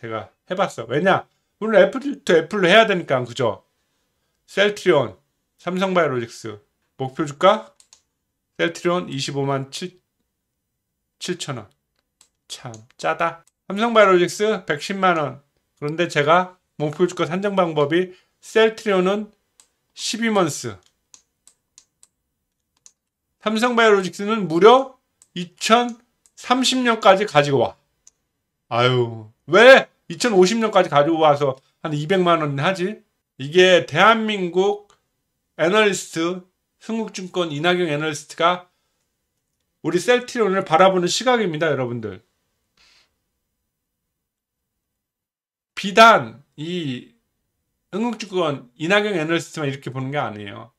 제가 해봤어. 왜냐? 물론 애플 도 애플로 해야 되니까, 그죠? 셀트리온, 삼성바이오로직스, 목표 주가? 셀트리온 25만 7, 7천원. 참, 짜다. 삼성바이오로직스 110만원. 그런데 제가 목표 주가 산정 방법이 셀트리온은 12먼스. 삼성바이오로직스는 무려 2030년까지 가지고 와. 아유, 왜 2050년까지 가지고 와서 한 200만 원 하지? 이게 대한민국 애널리스트 승국증권 이낙영 애널리스트가 우리 셀트리온을 바라보는 시각입니다, 여러분들. 비단 이 흥국증권 이낙영 애널리스트만 이렇게 보는 게 아니에요.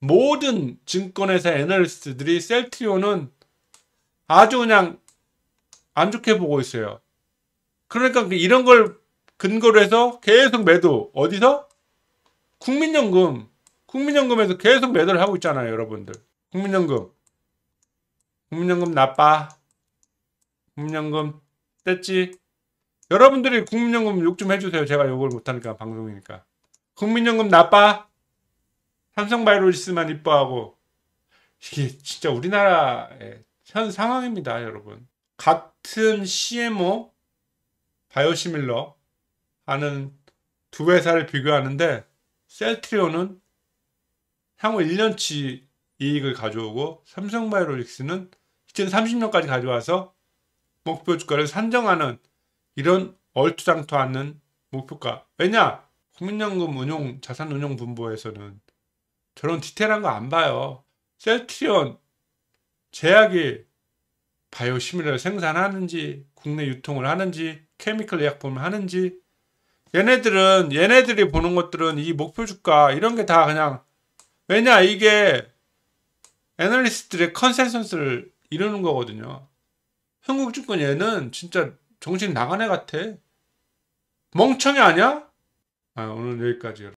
모든 증권회사 애널리스트들이 셀트리온은 아주 그냥 안 좋게 보고 있어요. 그러니까 그 이런 걸 근거로 해서 계속 매도 어디서 국민연금 국민연금에서 계속 매도를 하고 있잖아요 여러분들 국민연금 국민연금 나빠 국민연금 뗐지 여러분들이 국민연금 욕 좀 해주세요 제가 욕을 못하니까 방송이니까 국민연금 나빠 삼성바이오로지스만 이뻐하고 이게 진짜 우리나라의 현 상황입니다 여러분 같은 CMO 바이오시밀러 하는 두 회사를 비교하는데 셀트리온은 향후 1년치 이익을 가져오고 삼성바이오로직스는 2030년까지 가져와서 목표 주가를 산정하는 이런 얼투장토 않는 목표가 왜냐 국민연금 운용 자산 운용 분보에서는 저런 디테일한 거 안 봐요 셀트리온 제약이 바이오시밀러를 생산하는지 국내 유통을 하는지 케미컬 의약품 하는지 얘네들은 얘네들이 보는 것들은 이 목표 주가 이런 게 다 그냥 왜냐 이게 애널리스트들의 컨센서스를 이루는 거거든요. 한국 주권 얘는 진짜 정신 나간 애 같아. 멍청이 아니야? 아, 오늘 여기까지.